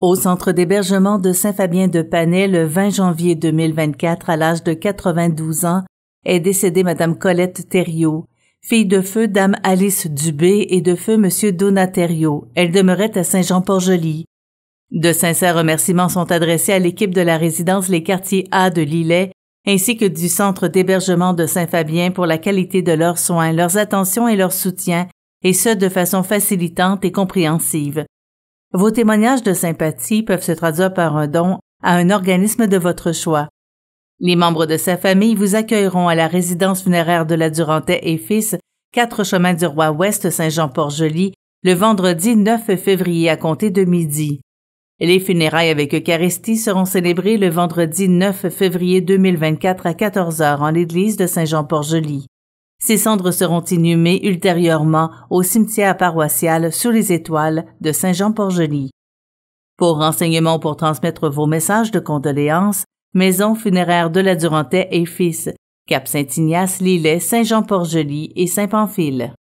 Au centre d'hébergement de Saint-Fabien de Panay le 20 janvier 2024 à l'âge de 92 ans est décédée Madame Colette Thériault, fille de feu Dame Alice Dubé et de feu Monsieur Thériault. Elle demeurait à Saint-Jean-Port-Joli. De sincères remerciements sont adressés à l'équipe de la résidence Les Quartiers A de Lillet ainsi que du centre d'hébergement de Saint-Fabien pour la qualité de leurs soins, leurs attentions et leur soutien, et ce de façon facilitante et compréhensive. Vos témoignages de sympathie peuvent se traduire par un don à un organisme de votre choix. Les membres de sa famille vous accueilleront à la résidence funéraire de la Durantais et Fils, 4 chemin du Roi Ouest Saint-Jean-Port-Joli, le vendredi 9 février à compter de midi. Les funérailles avec Eucharistie seront célébrées le vendredi 9 février 2024 à 14 heures en l'église de Saint-Jean-Port-Joli. Ces cendres seront inhumées ultérieurement au cimetière paroissial sous les étoiles de saint jean port Pour renseignements pour transmettre vos messages de condoléances, Maison funéraire de la Durantais et Fils, Cap Saint-Ignace, Lillet, saint jean port et Saint-Pamphile.